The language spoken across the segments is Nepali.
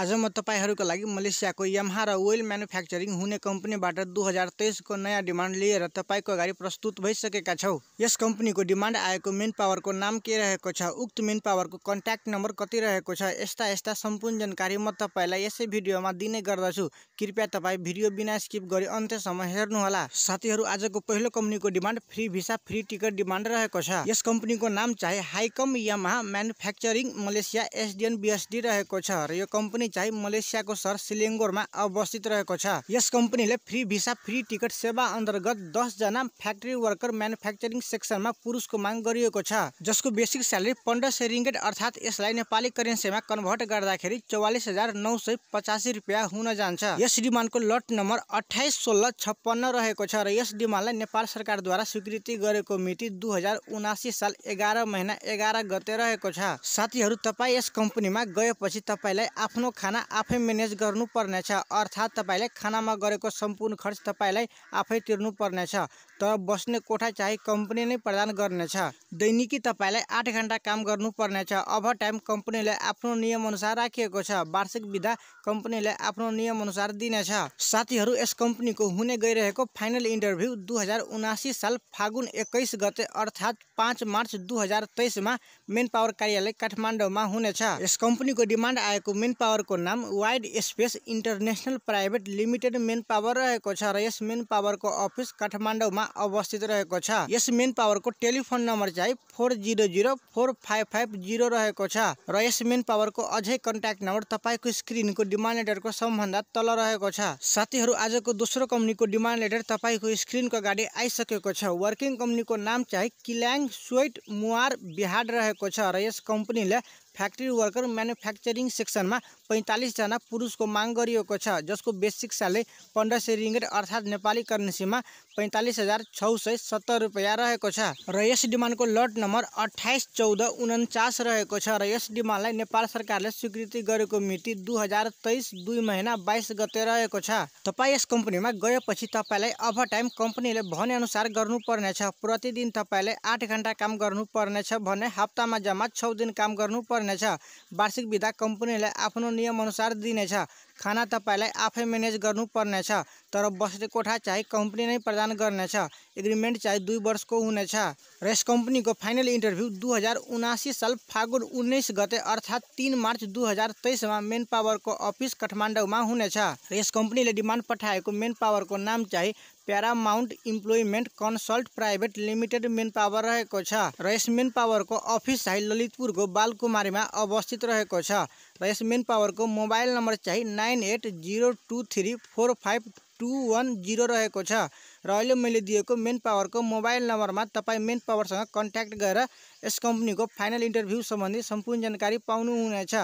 आज म तपाईँहरूको लागि मलेसियाको यमहा र ओइल म्यानुफ्याक्चरिङ हुने कम्पनीबाट दुई हजार तेइसको नयाँ डिमान्ड लिएर तपाईँको अगाडि प्रस्तुत भइसकेका छौँ यस कम्पनीको डिमान्ड आएको मेन पावरको नाम के रहेको छ उक्त मेन पावरको कन्ट्याक्ट नम्बर कति रहेको छ यस्ता यस्ता सम्पूर्ण जानकारी म तपाईँलाई यसै भिडियोमा दिने गर्दछु कृपया तपाईँ भिडियो बिना स्किप गरी अन्त्यसम्म हेर्नुहोला साथीहरू आजको पहिलो कम्पनीको demand free visa free ticket demand रहेको छ यस कम्पनीको नाम चाहे Hicom Yamaha manufacturing Malaysia SDN BSD रहेको छ र यो कम्पनी चाहिँ मलेसियाको सहर सिलिङ्गोरमा अवस्थित रहेको छ यस कम्पनीले फ्री भिसा फ्री टिकट सेवा अन्तर्गत दसजना फ्याक्ट्री वर्कर म्यानुफ्याक्चरिङ सेक्सनमा पुरुषको माग गरिएको छ जसको बेसिक स्यालेरी पन्ध्र सय रिङ्गेट अर्थात् यसलाई नेपाली करेन्सीमा कन्भर्ट गर्दाखेरि चौवालिस हजार नौ सय पचासी रुपियाँ हुन जान्छ यस डिमान्डको लट नम्बर अठाइस सोह्र छप्पन्न रहेको छ र यस डिमान्डलाई नेपाल सरकारद्वारा स्वीकृति गरेको मिति दुई हजार उनासी साल एघार महिना एघार गते रहेको छ साथीहरू तपाईँ यस कम्पनीमा गएपछि तपाईँलाई आफ्नो खाना आफै म्यानेज गर्नुपर्नेछ अर्थात् तपाईँले खानामा गरेको सम्पूर्ण खर्च तपाईँलाई आफै तिर्नुपर्नेछ तर बस्ने कोठा चाहिँ कम्पनी नै प्रदान गर्नेछ दैनिकी तपाईँलाई आठ घन्टा काम गर्नुपर्नेछ ओभर टाइम कम्पनीले आफ्नो नियमअनुसार राखिएको छ वार्षिक विधा कम्पनीले आफ्नो नियमअनुसार दिनेछ साथीहरू यस कम्पनीको हुने गइरहेको फाइनल इन्टरभ्यू दुई साल फागुन एक्काइस गते अर्थात् पाँच मार्च दुई हजार तेइसमा मेन पावर कार्यालय काठमाडौँमा हुनेछ यस कम्पनीको डिमान्ड आएको मेन पावर को नाम wide space international private limited man power रहेको छ र यस मेन पावरको अफिस काठमाडौँमा अवस्थित रहेको छ यस मेन पावरको टेलिफोन नम्बर चाहिँ four zero zero four five five zero रहेको छ र यस मेन पावरको अझै कन्ट्याक्ट नम्बर तपाईँको स्क्रिनको डिमान्ड लेटरको सबभन्दा तल रहेको छ साथीहरू आजको दोस्रो कम्पनीको डिमान्ड लेटर तपाईँको स्क्रिनको अगाडि आइसकेको छ वर्किङ कम्पनीको नाम चाहिँ किल्याङ स्वेट मुआर बिहार रहेको छ र यस कम्पनीले फ्याक्ट्री वर्कर म्यानुफ्याक्चरिङ सेक्सनमा पैँतालिसजना पुरुषको माग गरिएको छ जसको बेसिक स्यालेरी पन्ध्र सय रिङ्गेट अर्थात् नेपाली करेन्सीमा पैँतालिस हजार छ सय सत्तर रुपियाँ रहेको छ र यस डिमान्डको लट नम्बर अठाइस चौध उन्चास रहेको छ र यस डिमान्डलाई नेपाल सरकारले स्वीकृति गरेको मिति दुई हजार तेइस दुई महिना बाइस गते रहेको छ तपाईँ यस कम्पनीमा गएपछि तपाईँलाई अभर टाइम कम्पनीले भनेअनुसार गर्नुपर्नेछ प्रतिदिन तपाईँले आठ घन्टा काम गर्नुपर्नेछ भने हप्तामा जम्मा छ दिन काम गर्नुपर्ने छ वार्षिक विधा कम्पनीले आफ्नो नियमअनुसार दिनेछ खाना तपाईँलाई आफै म्यानेज गर्नुपर्नेछ तर बस्ने कोठा चाहिँ कम्पनी नै प्रदान गर्नेछ एग्रिमेन्ट चाहिँ दुई वर्षको हुनेछ र यस कम्पनीको फाइनल इन्टरभ्यू दुई हजार उनासी साल फागुन उन्नाइस गते अर्थात् तिन मार्च दुई हजार तेइसमा मेन पावरको अफिस काठमाडौँमा हुनेछ र यस कम्पनीले डिमान्ड पठाएको मेन पावरको नाम चाहिँ Paramount employment consult private limited man power रहेको छ र यस मेन पावरको अफिस चाहिँ ललितपुरको बालकुमारीमा अवस्थित रहेको छ र यस मेन को मोबाइल नम्बर चाहिँ nine eight zero two three four five two one zero रहेको छ र अहिले मैले दिएको मेन पावरको मोबाइल नम्बरमा तपाईँ मेन पावरसँग कन्ट्याक्ट गरेर यस कम्पनीको फाइनल इन्टरभ्यू सम्बन्धी सम्पूर्ण जानकारी पाउनुहुनेछ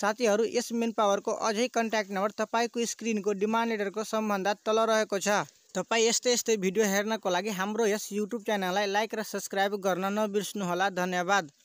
साथीहरू यस मेन पावरको अझै कन्ट्याक्ट नम्बर तपाईँको स्क्रिनको डिमान्ड लेटरको सम्बन्ध तल रहेको छ तपाईँ यस्तै यस्तै भिडियो हेर्नको लागि हाम्रो यस युट्युब च्यानललाई लाइक र सब्सक्राइब गर्न नबिर्सनुहोला धन्यवाद